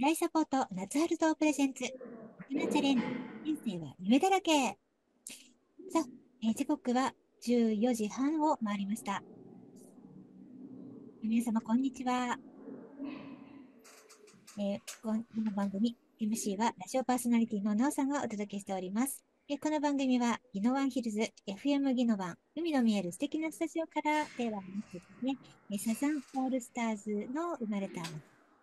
未来サポート夏春堂プレゼンツ大人チャレンジ人生は夢だらけさあ、えー、時刻は14時半を回りました皆様こんにちは、えー、この番組 MC はラジオパーソナリティのなおさんがお届けしておりますこの番組は、ギノワンヒルズ、FM ギノワン、海の見える素敵なスタジオからではなくですね、サザンオールスターズの生まれた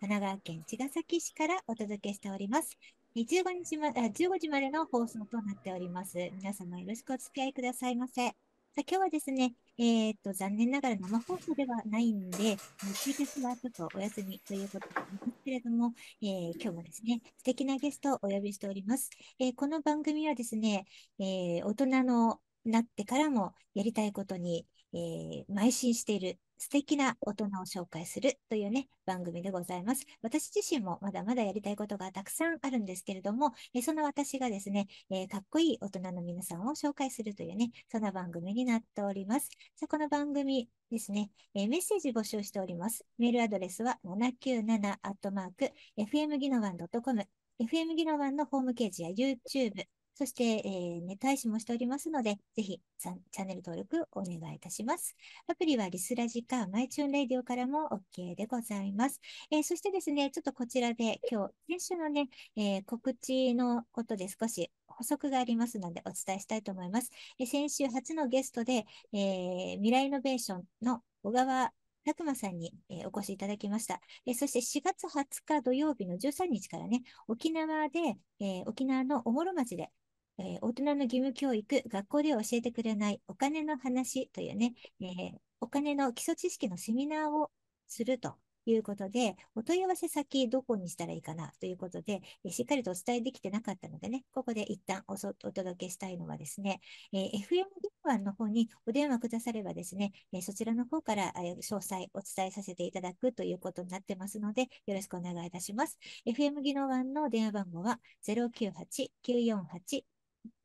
神奈川県茅ヶ崎市からお届けしております。15日ま、15時までの放送となっております。皆様よろしくお付き合いくださいませ。さ今日はですね、えー、っと、残念ながら生放送ではないんで、中継はちょっとお休みということなんですけれども、えー、今日もですね、素敵なゲストをお呼びしております。えー、この番組はですね、え大人のなってからもやりたいことに、えー、邁進している素敵な大人を紹介するというね、番組でございます。私自身もまだまだやりたいことがたくさんあるんですけれども、えその私がですね、えかっこいい大人の皆さんを紹介するというね、そんな番組になっております。さこの番組ですね、えメッセージ募集しております。メールアドレスは 797-fmginovan.com、fm ギノワンのホームページや YouTube、そして、えー、ね、大使もしておりますので、ぜひチャンネル登録お願いいたします。アプリはリスラジか、マイチューンレディオからも OK でございます。えー、そしてですね、ちょっとこちらで今日、先週のね、えー、告知のことで少し補足がありますのでお伝えしたいと思います。え先週初のゲストで、え未来イノベーションの小川く馬さんに、えお越しいただきました、えそして4月20日土曜日の13日からね、沖縄で、え沖縄のおもろ町でえー、大人の義務教育、学校では教えてくれないお金の話というね、えー、お金の基礎知識のセミナーをするということで、お問い合わせ先どこにしたらいいかなということで、えしっかりとお伝えできてなかったのでね、ここで一旦お届けしたいのはですね、えー、FM 電話の方にお電話くださればですね、えー、そちらの方から、えー、詳細お伝えさせていただくということになってますので、よろしくお願いいたします。FM 技能1の電話番号は098-948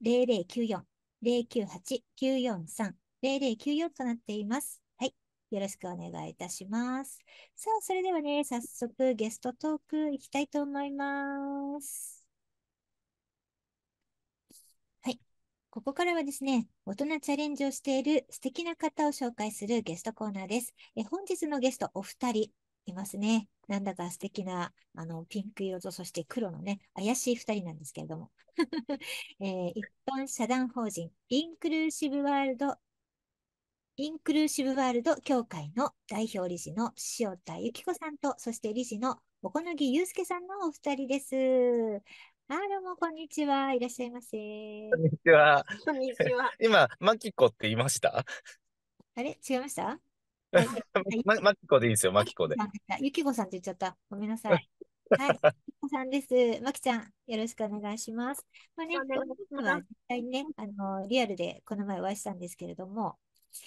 0094、098、943、0094となっています。はい。よろしくお願いいたします。さあ、それではね、早速ゲストトークいきたいと思います。はい。ここからはですね、大人チャレンジをしている素敵な方を紹介するゲストコーナーです。え本日のゲストお二人、いますね。なんだか素敵な、あの、ピンク色と、そして黒のね、怪しい二人なんですけれども。えー、一般社団法人、インクルーシブワールド、インクルーシブワールド協会の代表理事の塩田由紀子さんと、そして理事のおこのぎゆうすけさんのお二人です。あどうも、こんにちは。いらっしゃいませ。こんにちは。こんにちは。今、まきこって言いましたあれ違いました ま、まきこでいいですよ、まきこで。ゆきこさんって言っちゃった。ごめんなさい。はい、ゆきこさんです。まきちゃん、よろしくお願いします。まあね、今は実際にね、あの、リアルでこの前お会いしたんですけれども、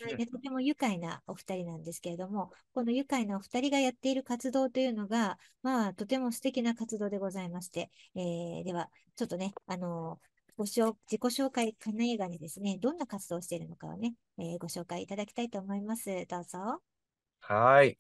うとても愉快なお二人なんですけれども、この愉快なお二人がやっている活動というのが、まあ、とても素敵な活動でございまして、えー、では、ちょっとね、あのご紹自己紹介、カナエがですね、どんな活動をしているのかをね、えー、ご紹介いただきたいと思います。どうぞ。はい。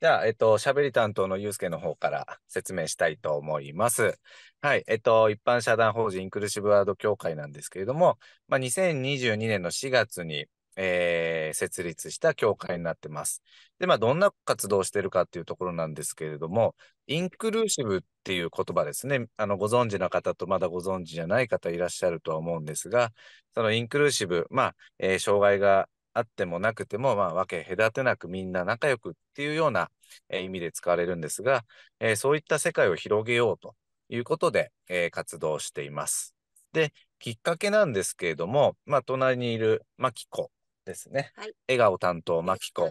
じゃあ、えっと、しゃべり担当のゆうすけの方から説明したいと思います。はい。えっと、一般社団法人インクルーシブワード協会なんですけれども、まあ、2022年の4月に、えー、設立した教会になってます。で、まあ、どんな活動をしてるかっていうところなんですけれども、インクルーシブっていう言葉ですね。あの、ご存知の方とまだご存知じゃない方いらっしゃるとは思うんですが、そのインクルーシブ、まあ、えー、障害があってもなくても、まあ、分け隔てなくみんな仲良くっていうような、えー、意味で使われるんですが、えー、そういった世界を広げようということで、えー、活動しています。で、きっかけなんですけれども、まあ、隣にいるマキコですね。はい、笑顔担当、マキコ。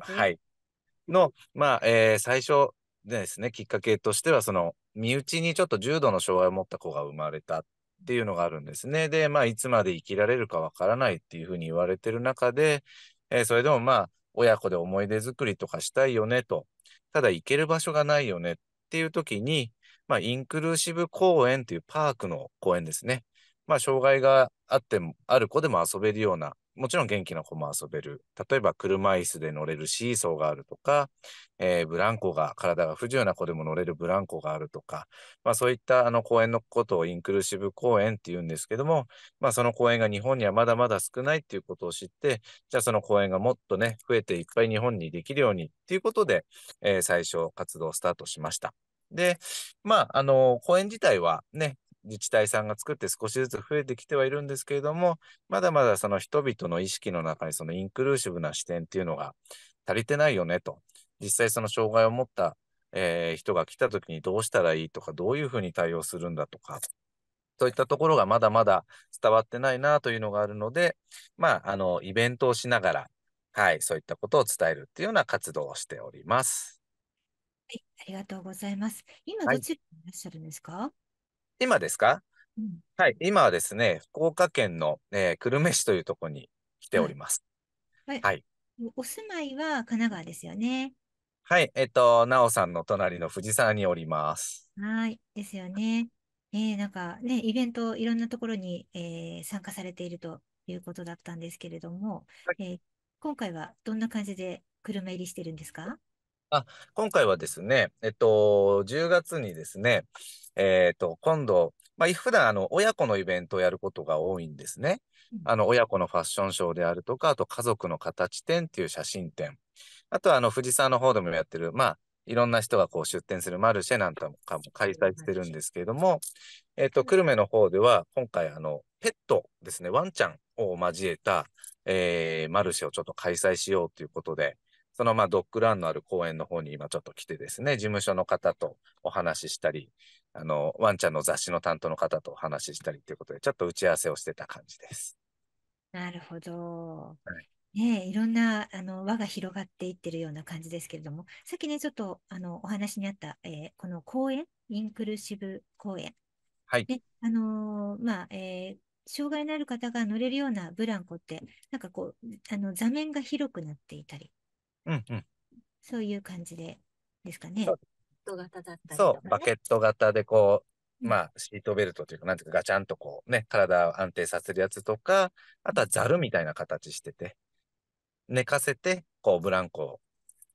はい。の、まあ、えー、最初ですね、きっかけとしては、その、身内にちょっと重度の障害を持った子が生まれたっていうのがあるんですね。で、まあ、いつまで生きられるかわからないっていうふうに言われてる中で、えー、それでもまあ、親子で思い出作りとかしたいよねと、ただ行ける場所がないよねっていう時に、まあ、インクルーシブ公園というパークの公園ですね。まあ、障害があっても、ある子でも遊べるようなもちろん元気な子も遊べる。例えば車椅子で乗れるシーソーがあるとか、えー、ブランコが、体が不自由な子でも乗れるブランコがあるとか、まあそういったあの公園のことをインクルーシブ公園っていうんですけども、まあその公園が日本にはまだまだ少ないっていうことを知って、じゃあその公園がもっとね、増えていっぱい日本にできるようにっていうことで、えー、最初活動をスタートしました。で、まあ、あの、公園自体はね、自治体さんが作って少しずつ増えてきてはいるんですけれども、まだまだその人々の意識の中にそのインクルーシブな視点っていうのが足りてないよねと。実際その障害を持った、えー、人が来た時にどうしたらいいとか、どういうふうに対応するんだとか、そういったところがまだまだ伝わってないなというのがあるので、まあ、あの、イベントをしながら、はい、そういったことを伝えるっていうような活動をしております。はい、ありがとうございます。今、どちらにいらっしゃるんですか、はい今ですか、うん、はい。今はですね、福岡県の、えー、久留米市というところに来ております。はい。はい、お住まいは神奈川ですよね。はい。えっ、と、奈おさんの隣の藤沢におります。はい。ですよね。えー、なんかね、イベントいろんなところに、えー、参加されているということだったんですけれども、はい、えー、今回はどんな感じで久留米入りしてるんですかあ、今回はですね、えっと、10月にですね、えっと、今度、まあ、普段、あの、親子のイベントをやることが多いんですね。あの、親子のファッションショーであるとか、あと、家族の形展っていう写真展。あとは、あの、藤沢の方でもやってる、まあ、いろんな人がこう出展するマルシェなんかも開催してるんですけれども、えっと、久留米の方では、今回、あの、ペットですね、ワンちゃんを交えた、えー、マルシェをちょっと開催しようということで、そのまあドッグランのある公園の方に今ちょっと来てですね、事務所の方とお話ししたり、あの、ワンちゃんの雑誌の担当の方とお話ししたりということで、ちょっと打ち合わせをしてた感じです。なるほど。はいねいろんなあの輪が広がっていってるような感じですけれども、さっきね、ちょっとあのお話にあった、えー、この公園、インクルーシブ公園。はい。ね、あのー、まあ、えー、障害のある方が乗れるようなブランコって、なんかこう、あの座面が広くなっていたり、うんうん。そういう感じでですかね。そうバケット型でこう、まあ、シートベルトというか、なんていうか、ガチャンとこうね、体を安定させるやつとか、あとはザルみたいな形してて、寝かせて、こう、ブランコ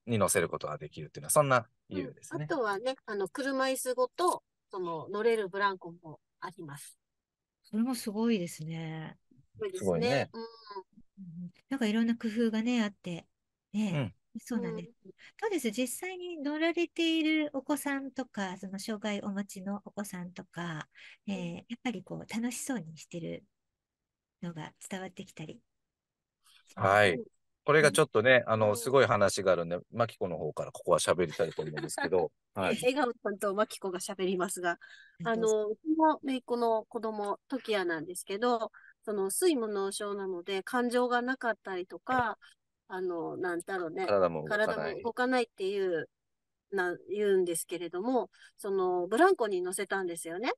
に乗せることができるっていうのは、そんな理由ですね、うん。あとはね、あの、車椅子ごと、その、乗れるブランコもあります。それもすごいですね。すごいですねうん、なんかいろんな工夫がね、あって、ね、そうなんです。そうです。実際に乗られているお子さんとか、その障害をお持ちのお子さんとか、えー、やっぱりこう楽しそうにしてるのが伝わってきたり。はい。これがちょっとね、あの、すごい話があるんで、マキコの方からここは喋りたいと思うんですけど、はい。笑顔さんとマキコが喋りますが、あの、うちのいっ子の子供、トキアなんですけど、その、水無能症なので、感情がなかったりとか、あの、なんだろうね、体も動かないっていう、な、言うんですけれども、その、ブランコに乗せたんですよね。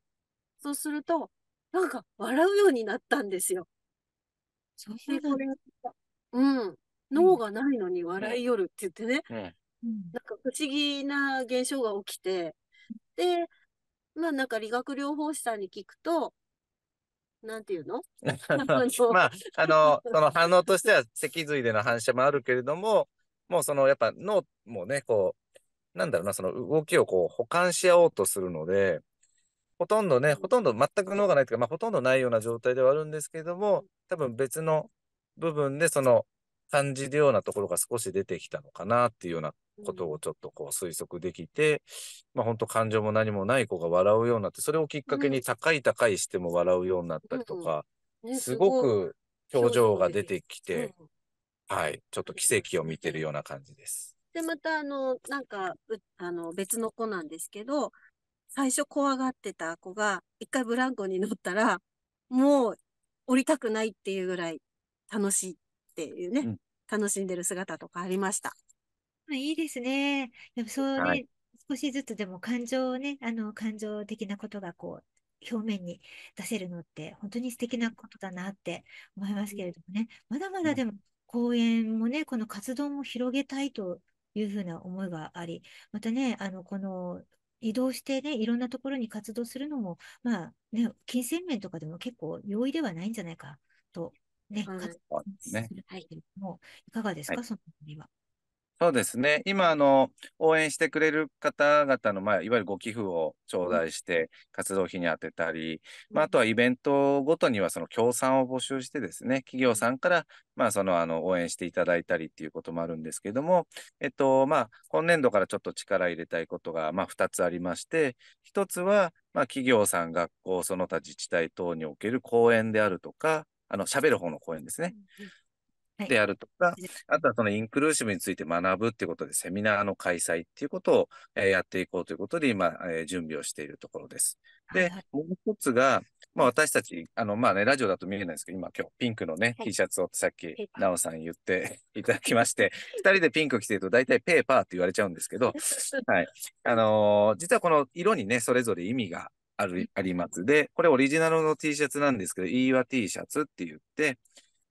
そうすると、なんか笑うようになったんですよ。そういうこうん。脳がないのに笑いよるって言ってね、うなんか不思議な現象が起きて、で、まあなんか理学療法士さんに聞くと、なんていうの まあ、あの、その反応としては脊髄での反射もあるけれども、もうそのやっぱ脳もね、こう、なんだろうな、その動きをこう保管し合おうとするので、ほとんどね、ほとんど全く脳がないというか、まあほとんどないような状態ではあるんですけれども、多分別の部分でその感じるようなところが少し出てきたのかなっていうようなことをちょっとこう推測できて、まあ本当感情も何もない子が笑うようになって、それをきっかけに高い高いしても笑うようになったりとか、うんうんね、すごく表情が出てきて、はい、ちょっと奇跡を見てるような感じです。で、またあの、なんか、あの別の子なんですけど、最初怖がってた子が、一回ブランコに乗ったら、もう降りたくないっていうぐらい楽しいっていうね、うん、楽しんでる姿とかありました。いいですね。でもそうね、はい、少しずつでも感情をね、あの、感情的なことがこう、表面に出せるのって、本当に素敵なことだなって思いますけれどもね、まだまだでも、公演もね、この活動も広げたいというふうな思いがあり、またね、あの、この、移動してね、いろんなところに活動するのも、まあね、金銭面とかでも結構容易ではないんじゃないかとね、活動するタイトも、いかがですか、はい、そのは。そうですね。今、あの、応援してくれる方々の、まあ、いわゆるご寄付を頂戴して、活動費に充てたり、うん、まあ、あとはイベントごとには、その協賛を募集してですね、企業さんから、まあ、その、あの、応援していただいたりっていうこともあるんですけども、えっと、まあ、今年度からちょっと力入れたいことが、まあ、2つありまして、1つは、まあ、企業さん、学校、その他自治体等における講演であるとか、あの、喋る方の講演ですね。はい、であるとか、あとはそのインクルーシブについて学ぶっていうことで、セミナーの開催っていうことを、えー、やっていこうということで、今、えー、準備をしているところです。で、もう一つが、まあ私たち、あの、まあね、ラジオだと見えないんですけど、今今日ピンクのね、はい、T シャツをさっき、なおさん言って いただきまして、二人でピンク着てると大体ペーパーって言われちゃうんですけど、はい。あのー、実はこの色にね、それぞれ意味がある、あります。で、これオリジナルの T シャツなんですけど、イーワ T シャツって言って、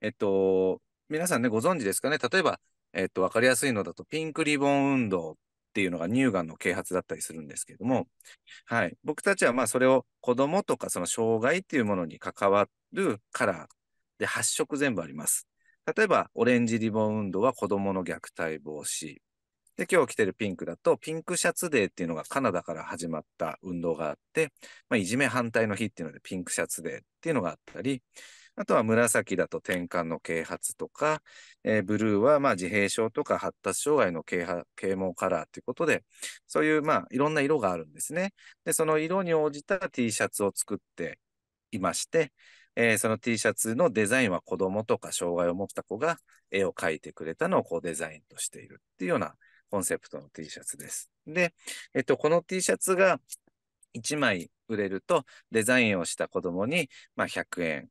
えっと、皆さんね、ご存知ですかね例えば、えっと、わかりやすいのだと、ピンクリボン運動っていうのが乳がんの啓発だったりするんですけども、はい。僕たちはまあ、それを子供とかその障害っていうものに関わるカラーで8色全部あります。例えば、オレンジリボン運動は子供の虐待防止。で、今日着てるピンクだと、ピンクシャツデーっていうのがカナダから始まった運動があって、まあ、いじめ反対の日っていうので、ピンクシャツデーっていうのがあったり、あとは紫だと転換の啓発とか、えー、ブルーはまあ自閉症とか発達障害の啓啓蒙カラーということで、そういうまあいろんな色があるんですね。で、その色に応じた T シャツを作っていまして、えー、その T シャツのデザインは子供とか障害を持った子が絵を描いてくれたのをこうデザインとしているっていうようなコンセプトの T シャツです。で、えっと、この T シャツが1枚売れると、デザインをした子供に、まあ、100円、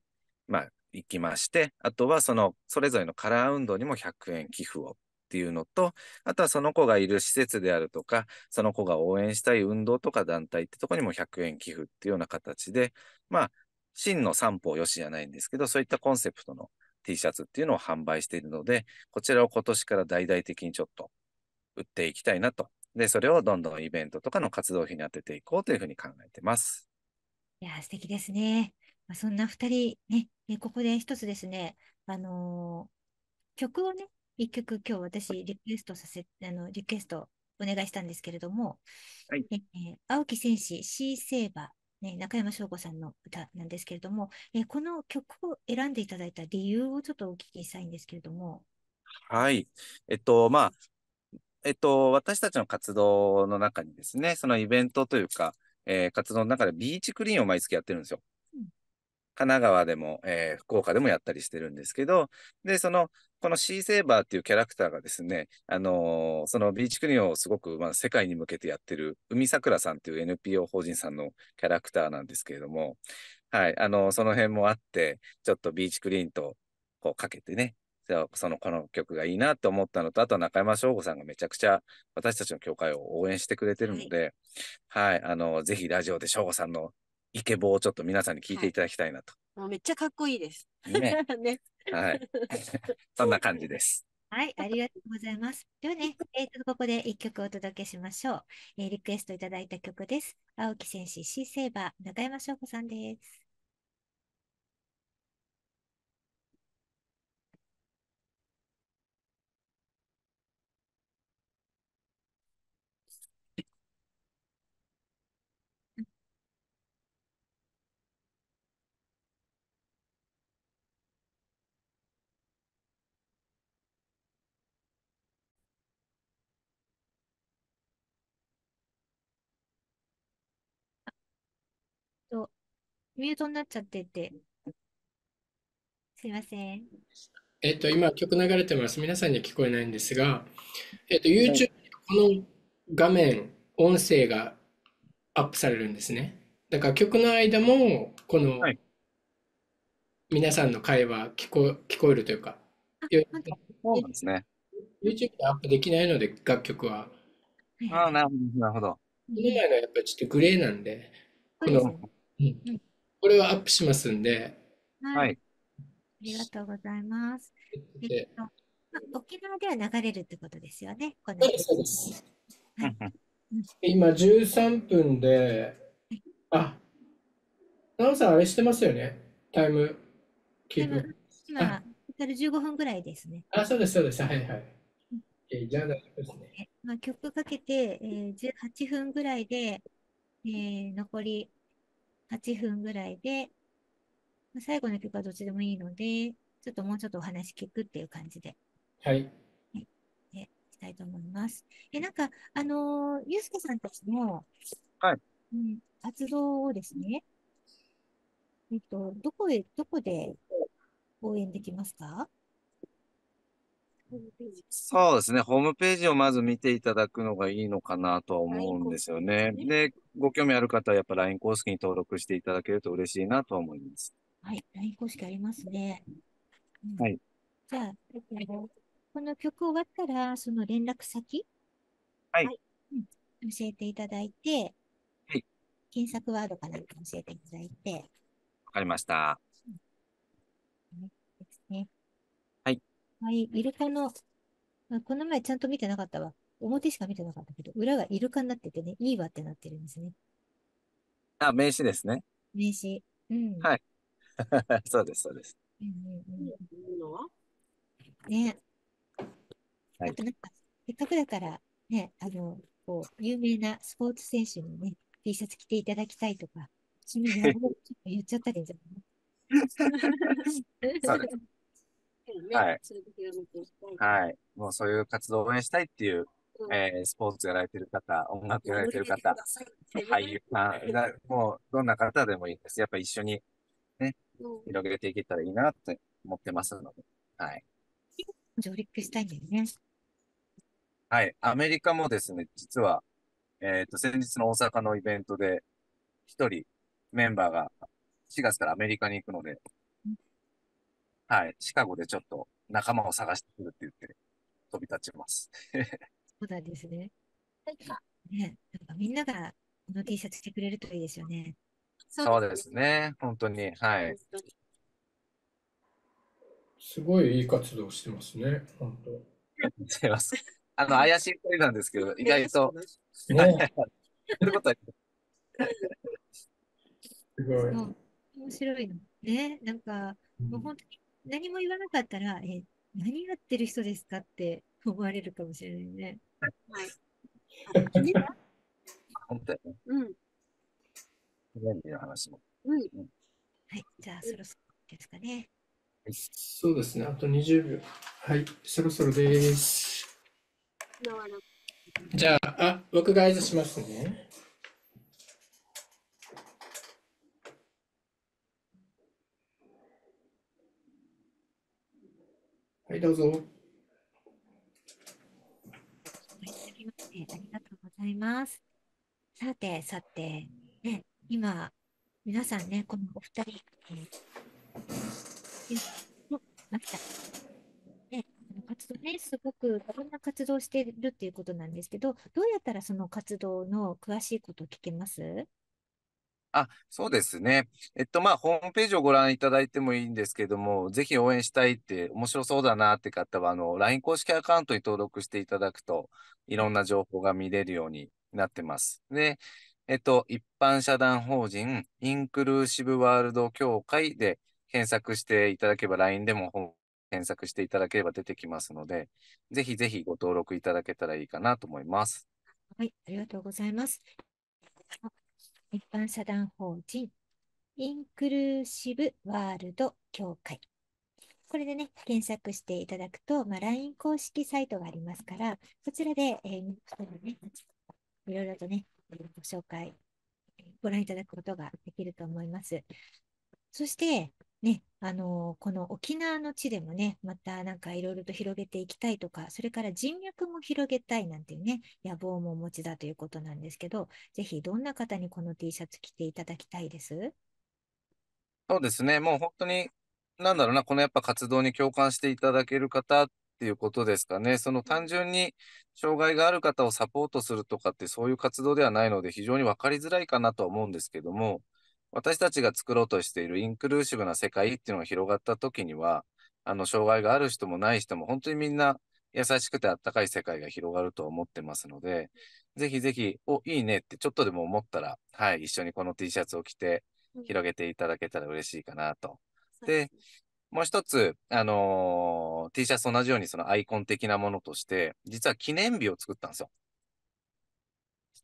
まあ、行きまして、あとはその、それぞれのカラー運動にも100円寄付をっていうのと、あとはその子がいる施設であるとか、その子が応援したい運動とか団体ってとこにも100円寄付っていうような形で、まあ、真の三方よしじゃないんですけど、そういったコンセプトの T シャツっていうのを販売しているので、こちらを今年から大々的にちょっと売っていきたいなと。で、それをどんどんイベントとかの活動費に当てていこうというふうに考えてます。いや、素敵ですね。まあ、そんな2人ね、ね、ここで一つですね、あのー、曲をね、一曲今日私リクエストさせ、あの、リクエストお願いしたんですけれども、はい、えー、青木戦士シーセーバー、ね、中山翔吾さんの歌なんですけれども、えー、この曲を選んでいただいた理由をちょっとお聞きしたいんですけれども。はい。えっと、まあ、えっと、私たちの活動の中にですね、そのイベントというか、えー、活動の中でビーチクリーンを毎月やってるんですよ。うん、神奈川でも、えー、福岡でもやったりしてるんですけど、で、その、このシーセーバーっていうキャラクターがですね、あのー、そのビーチクリーンをすごく、まあ、世界に向けてやってる、海桜さんっていう NPO 法人さんのキャラクターなんですけれども、はい、あのー、その辺もあって、ちょっとビーチクリーンとこうかけてね、そのこの曲がいいなって思ったのと、あとは中山翔吾さんがめちゃくちゃ私たちの協会を応援してくれてるので、はい、はい、あの、ぜひラジオで翔吾さんのイケボをちょっと皆さんに聞いていただきたいなと。はい、もうめっちゃかっこいいです。ね。ねはい。そんな感じです。はい、ありがとうございます。ではね、えー、とここで一曲お届けしましょう、えー、リクエストいただいた曲です。青木戦士シーセーバー、中山翔吾さんです。ミュートになっちゃってて。すいません。えっと、今曲流れてます。皆さんには聞こえないんですが、えっと、YouTube この画面、音声がアップされるんですね。だから曲の間も、この、はい、皆さんの会話聞こ、聞こえるというか。そうですね。YouTube でアップできないので、楽曲は。ああ、なるほど。この前のやっぱりちょっとグレーなんで、この、ううんこれはアップしますんで。はい。ありがとうございます。えっと、まあ、沖縄では流れるってことですよね。そうです。今13分で、あ、なおさんあれしてますよね。タイムキープ。今、たる15分ぐらいですね。あ、そうです、そうです。はいはい。えじゃあですね。まあ、曲かけて、えー、18分ぐらいで、えー、残り8分ぐらいで、最後の曲はどっちでもいいので、ちょっともうちょっとお話聞くっていう感じで。はい。はい、え、したいと思います。え、なんか、あのー、ゆうすけさんたちの、はい。うん、活動をですね、えっと、どこへ、どこで応援できますかそうですね。ホームページをまず見ていただくのがいいのかなとは思うんですよね。でねで、ご興味ある方はやっぱ LINE 公式に登録していただけると嬉しいなと思います。はい、LINE 公式ありますね。うん、はい。じゃあ、この曲終わったら、その連絡先、はい、はい、うん、教えていただいて、はい、検索ワードかなんか教えていただいて。わかりました。はい、イルカの、この前ちゃんと見てなかったわ。表しか見てなかったけど、裏がイルカになっててね、いいわってなってるんですね。あ、名詞ですね。名詞。うん。はい。そうです、そうです。うんえんね。はい、あとなんか、せっかくだから、ね、あの、こう、有名なスポーツ選手にね、T シャツ着ていただきたいとか、君、ちょっと言っちゃったらじゃないそうです。はい。はい。もうそういう活動を応援したいっていう、うん、えー、スポーツやられてる方、音楽やられてる方、俳優さん、もうどんな方でもいいです。やっぱ一緒にね、うん、広げていけたらいいなって思ってますので、はい。上陸したいんですね。はい。アメリカもですね、実は、えっ、ー、と、先日の大阪のイベントで、一人メンバーが4月からアメリカに行くので、はい、シカゴでちょっと仲間を探してくるって言って飛び立ちます。そうなんですね。ね、なんかみんながこの T シャツ着てくれるといいですよね。そうですね、本当に。はい。すごいいい活動してますね、本当。すいませあの、怪しい声人なんですけど、意外と。すごい。面白いの。ね、なんか、もう本当に何も言わなかったら、え、何やってる人ですかって思われるかもしれないね。はい。本当やね。うん。便利な話も。うん。うん、はい。じゃあ、そろそろですかね。はい、そうですね。あと20秒。はい。そろそろです。じゃあ、あ、僕が合図しますね。はい、どうぞ。ありがとうございます。さて、さて、ね、今、皆さんね、このお二人、えました。ね、活動ね、すごくいろんな活動しているっていうことなんですけど、どうやったらその活動の詳しいことを聞けますあ、そうですね。えっと、まあ、ホームページをご覧いただいてもいいんですけども、ぜひ応援したいって、面白そうだなって方は、あの、LINE 公式アカウントに登録していただくと、いろんな情報が見れるようになってます。で、えっと、一般社団法人、インクルーシブワールド協会で検索していただければ、LINE でも検索していただければ出てきますので、ぜひぜひご登録いただけたらいいかなと思います。はい、ありがとうございます。一般社団法人インクルーシブワールド協会。これでね、検索していただくと、まあ、LINE 公式サイトがありますから、そちらで、えー、ね、いろいろとね、ご紹介、ご覧いただくことができると思います。そして、ね、あのー、この沖縄の地でもね、またなんかいろいろと広げていきたいとか、それから人脈も広げたいなんていうね、野望もお持ちだということなんですけど、ぜひどんな方にこの T シャツ着ていただきたいですそうですね、もう本当に、なんだろうな、このやっぱ活動に共感していただける方っていうことですかね。その単純に障害がある方をサポートするとかってそういう活動ではないので非常に分かりづらいかなとは思うんですけども、私たちが作ろうとしているインクルーシブな世界っていうのが広がった時には、あの、障害がある人もない人も、本当にみんな優しくてあったかい世界が広がると思ってますので、ぜひぜひ、お、いいねってちょっとでも思ったら、はい、一緒にこの T シャツを着て広げていただけたら嬉しいかなと。で、もう一つ、あのー、T シャツと同じようにそのアイコン的なものとして、実は記念日を作ったんですよ。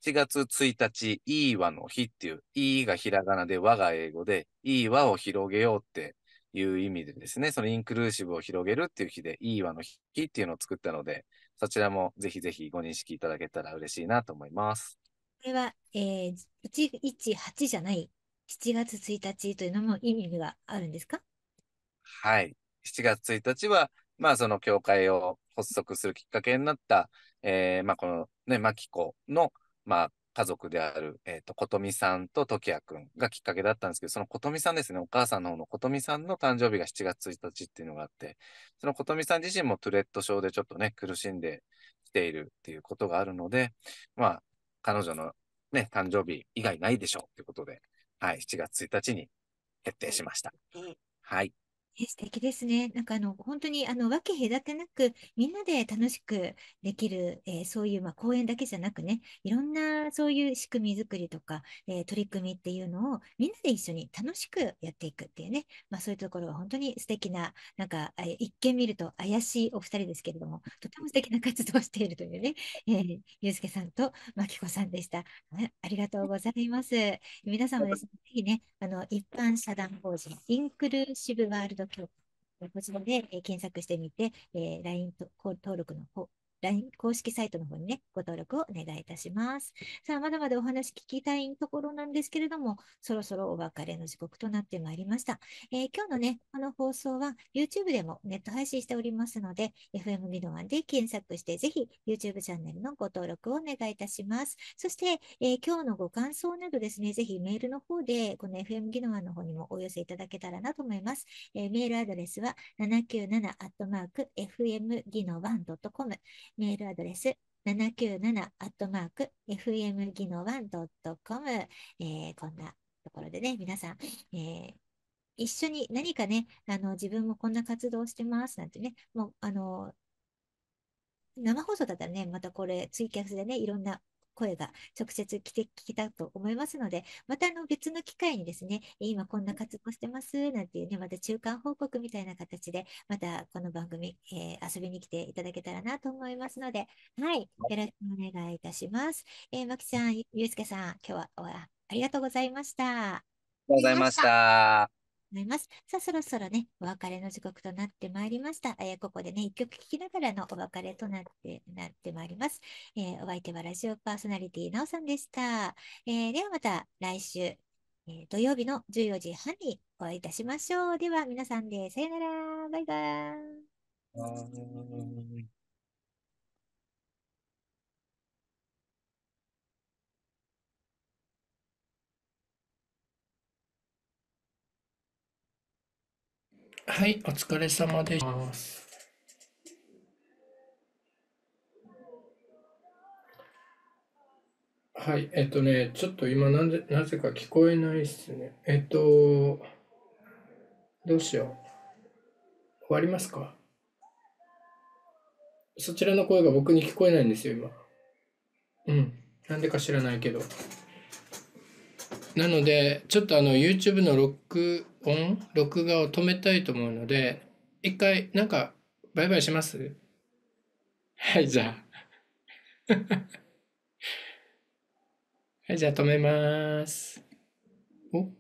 7月1日、いいわの日っていう、いいがひらがなで、和が英語で、いいわを広げようっていう意味でですね、そのインクルーシブを広げるっていう日で、いいわの日っていうのを作ったので、そちらもぜひぜひご認識いただけたら嬉しいなと思います。これは、えー、118じゃない、7月1日というのも意味があるんですかはい。7月1日は、まあ、その教会を発足するきっかけになった、えー、まあ、このね、マキコの、まあ、家族である、えっ、ー、と、ことみさんと時矢くんがきっかけだったんですけど、そのことみさんですね、お母さんの方のことみさんの誕生日が7月1日っていうのがあって、そのことみさん自身もトゥレット症でちょっとね、苦しんできているっていうことがあるので、まあ、彼女のね、誕生日以外ないでしょうということで、はい、7月1日に決定しました。はい。素敵ですね。なんかあの、本当にあの、分け隔てなく、みんなで楽しくできる、えー、そういう、まあ、公演だけじゃなくね、いろんなそういう仕組み作りとか、えー、取り組みっていうのを、みんなで一緒に楽しくやっていくっていうね、まあ、そういうところは本当に素敵な、なんか、え一見見ると怪しいお二人ですけれども、とても素敵な活動をしているというね、えー、ゆうすけさんとまきこさんでした。ありがとうございます。皆様ですね、ぜひね、あの、一般社団法人、インクルーシブワールドこちらで、検索してみて、LINE 登録の方 LINE 公式サイトの方にね、ご登録をお願いいたします。さあ、まだまだお話聞きたいところなんですけれども、そろそろお別れの時刻となってまいりました。えー、今日のね、この放送は YouTube でもネット配信しておりますので、FM ノワンで検索して、ぜひ YouTube チャンネルのご登録をお願いいたします。そして、えー、今日のご感想などですね、ぜひメールの方で、この FM ノワンの方にもお寄せいただけたらなと思います。えー、メールアドレスは797 f m g i n o 1 c o m メールアドレス、797-fmgino1.com、えこんなところでね、皆さん、えー、一緒に何かね、あの、自分もこんな活動してますなんてね、もう、あの、生放送だったらね、またこれ、ツイキャスでね、いろんな声が直接来て聞けたと思いますので、またあの別の機会にですね、今こんな活動してますなんていうね、また中間報告みたいな形で、またこの番組、えー、遊びに来ていただけたらなと思いますので、はい、よろしくお願いいたします。えー、まきちゃん、ゆうすけさん、今日はありがとうございました。ありがとうございました。思います。さあ、そろそろね、お別れの時刻となってまいりました。えー、ここでね、一曲聴きながらのお別れとなって、なってまいります。えー、お相手はラジオパーソナリティなおさんでした。えー、ではまた来週、え土曜日の14時半にお会いいたしましょう。では皆さんでさよなら。バイバーイ。はい、お疲れ様です。はい、えっとね、ちょっと今なぜ、なぜか聞こえないっすね。えっと、どうしよう。終わりますかそちらの声が僕に聞こえないんですよ、今。うん。なんでか知らないけど。なのでちょっとあの YouTube の録音録画を止めたいと思うので一回なんかバイバイしますはいじゃあ はいじゃあ止めますお